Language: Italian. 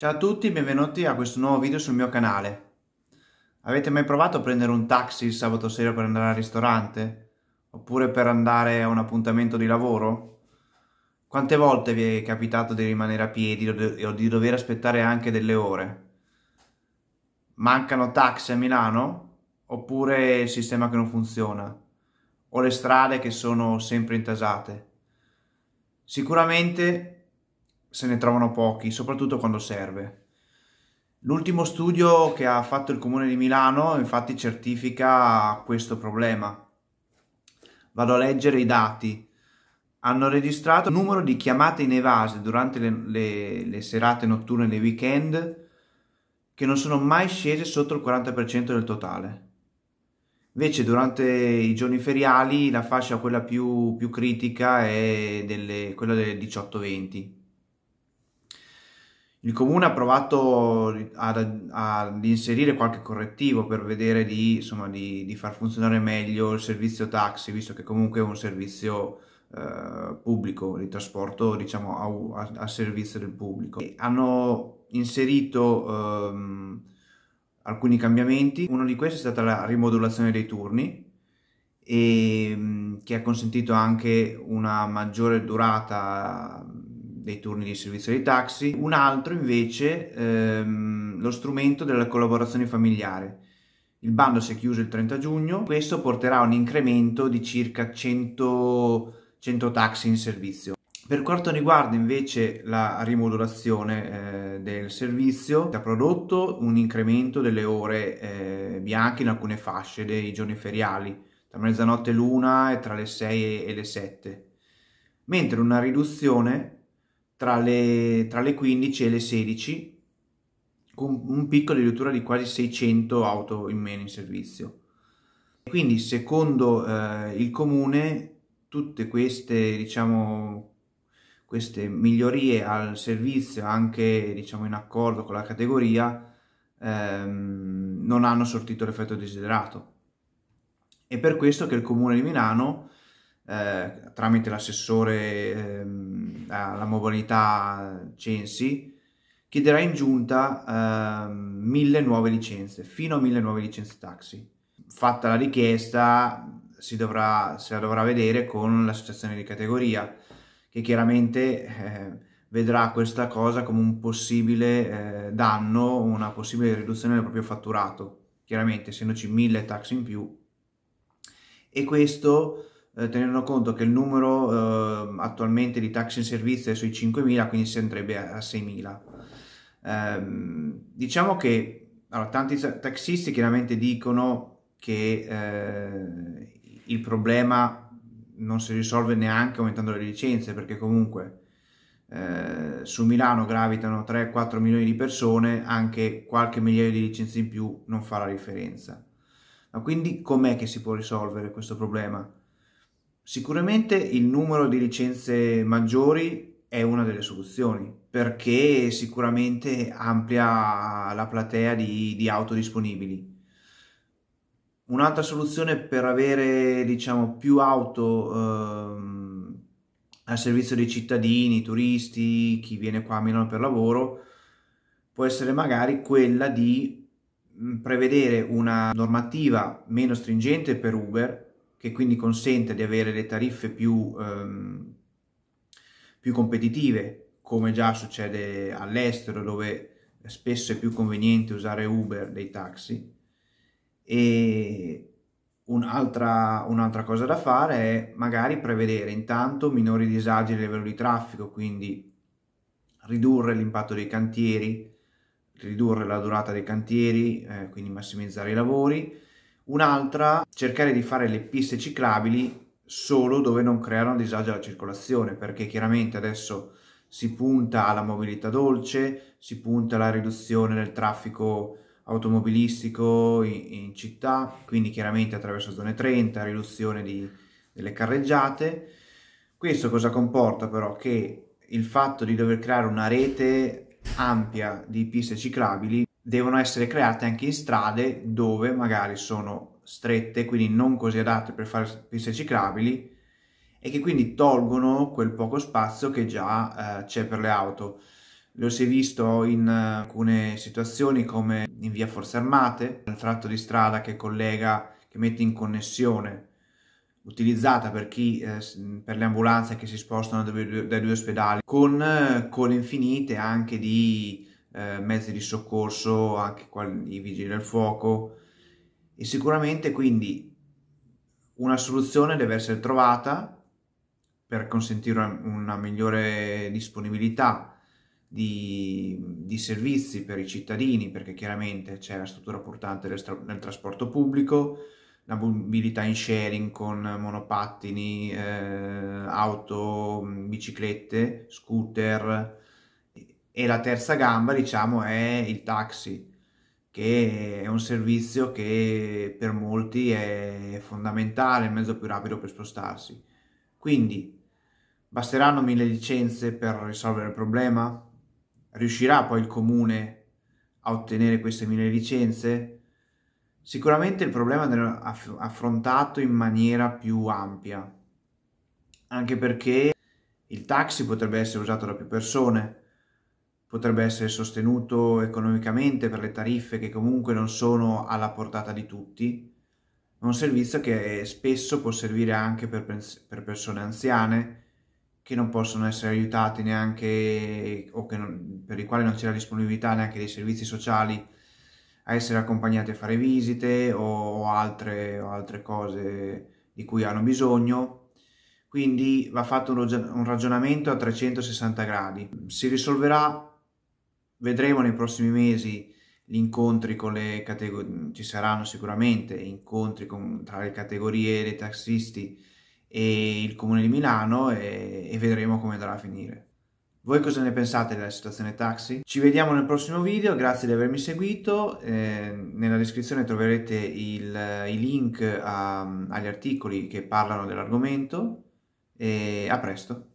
Ciao a tutti, e benvenuti a questo nuovo video sul mio canale. Avete mai provato a prendere un taxi il sabato sera per andare al ristorante? Oppure per andare a un appuntamento di lavoro? Quante volte vi è capitato di rimanere a piedi o di dover aspettare anche delle ore? Mancano taxi a Milano? Oppure il sistema che non funziona? O le strade che sono sempre intasate? Sicuramente se ne trovano pochi, soprattutto quando serve. L'ultimo studio che ha fatto il comune di Milano infatti certifica questo problema. Vado a leggere i dati. Hanno registrato il numero di chiamate in evase durante le, le, le serate notturne e nei weekend che non sono mai scese sotto il 40% del totale. Invece durante i giorni feriali la fascia quella più, più critica è delle, quella delle 18-20, il comune ha provato ad, inserire qualche correttivo per vedere di, insomma, di, di, far funzionare meglio il servizio taxi, visto che comunque è un servizio eh, pubblico di trasporto diciamo, a, a, servizio del pubblico. E hanno inserito ehm, alcuni cambiamenti, uno di questi è stata la rimodulazione dei turni, e, ehm, che ha consentito anche una maggiore durata dei turni di servizio dei taxi, un altro invece ehm, lo strumento della collaborazione familiare. Il bando si è chiuso il 30 giugno, questo porterà a un incremento di circa 100, 100 taxi in servizio. Per quanto riguarda invece la rimodulazione eh, del servizio, ha prodotto un incremento delle ore eh, bianche in alcune fasce dei giorni feriali, tra mezzanotte e l'una e tra le 6 e le 7, mentre una riduzione tra le, tra le 15 e le 16 con un picco addirittura di quasi 600 auto in meno in servizio. Quindi secondo eh, il comune tutte queste, diciamo, queste migliorie al servizio anche diciamo, in accordo con la categoria ehm, non hanno sortito l'effetto desiderato. È per questo che il comune di Milano eh, tramite l'assessore ehm, alla mobilità Censi, chiederà in giunta eh, mille nuove licenze, fino a mille nuove licenze taxi. Fatta la richiesta si, dovrà, si la dovrà vedere con l'associazione di categoria, che chiaramente eh, vedrà questa cosa come un possibile eh, danno, una possibile riduzione del proprio fatturato, chiaramente essendoci mille taxi in più. E questo eh, tenendo conto che il numero eh, attualmente di taxi in servizio è sui 5.000, quindi si andrebbe a, 6.000. Ehm, diciamo che allora, tanti taxisti chiaramente dicono che eh, il problema non si risolve neanche aumentando le licenze, perché comunque eh, su Milano gravitano 3-4 milioni di persone, anche qualche migliaio di licenze in più non fa la differenza. Ma quindi com'è che si può risolvere questo problema? Sicuramente il numero di licenze maggiori è una delle soluzioni perché sicuramente amplia la platea di, di auto disponibili. Un'altra soluzione per avere diciamo, più auto ehm, al servizio dei cittadini, turisti, chi viene qua a Milano per lavoro, può essere magari quella di prevedere una normativa meno stringente per Uber che quindi consente di avere le tariffe più, ehm, più competitive, come già succede all'estero dove spesso è più conveniente usare Uber dei taxi. E un'altra, un'altra cosa da fare è magari prevedere intanto minori disagi a livello di traffico, quindi ridurre l'impatto dei cantieri, ridurre la durata dei cantieri, eh, quindi massimizzare i lavori, Un'altra, cercare di fare le piste ciclabili solo dove non creano disagio alla circolazione, perché chiaramente adesso si punta alla mobilità dolce, si punta alla riduzione del traffico automobilistico in, in città, quindi chiaramente attraverso zone 30, riduzione di, delle carreggiate. Questo cosa comporta però? Che il fatto di dover creare una rete ampia di piste ciclabili devono essere create anche in strade dove magari sono strette, quindi non così adatte per fare piste ciclabili e che quindi tolgono quel poco spazio che già eh, c'è per le auto. Lo si è visto in eh, alcune situazioni come in via Forze Armate, il tratto di strada che collega, che mette in connessione, utilizzata per, chi, eh, per le ambulanze che si spostano dai due ospedali, con, eh, con infinite anche di eh, mezzi di soccorso, anche i vigili del fuoco e sicuramente quindi una soluzione deve essere trovata per consentire una migliore disponibilità di, di servizi per i cittadini, perché chiaramente c'è la struttura portante del, del trasporto pubblico, la mobilità in sharing con monopattini, eh, auto, biciclette, scooter, e la terza gamba diciamo è il taxi che è un servizio che per molti è fondamentale, il mezzo più rapido per spostarsi. Quindi basteranno mille licenze per risolvere il problema? Riuscirà poi il comune a ottenere queste mille licenze? Sicuramente il problema andrà affrontato in maniera più ampia, anche perché il taxi potrebbe essere usato da più persone, potrebbe essere sostenuto economicamente per le tariffe che comunque non sono alla portata di tutti, ma un servizio che spesso può servire anche per, pers- per persone anziane che non possono essere aiutate neanche o non, per i quali non c'è la disponibilità neanche dei servizi sociali a essere accompagnati a fare visite o, o, altre, o altre cose di cui hanno bisogno. Quindi va fatto un ragionamento a 360 gradi. Si risolverà vedremo nei prossimi mesi gli incontri con le categorie, ci saranno sicuramente incontri con, tra le categorie dei taxisti e il Comune di Milano e, e vedremo come andrà a finire. Voi cosa ne pensate della situazione taxi? Ci vediamo nel prossimo video, grazie di avermi seguito, eh, nella descrizione troverete il, i link a, ehm, agli articoli che parlano dell'argomento e a presto!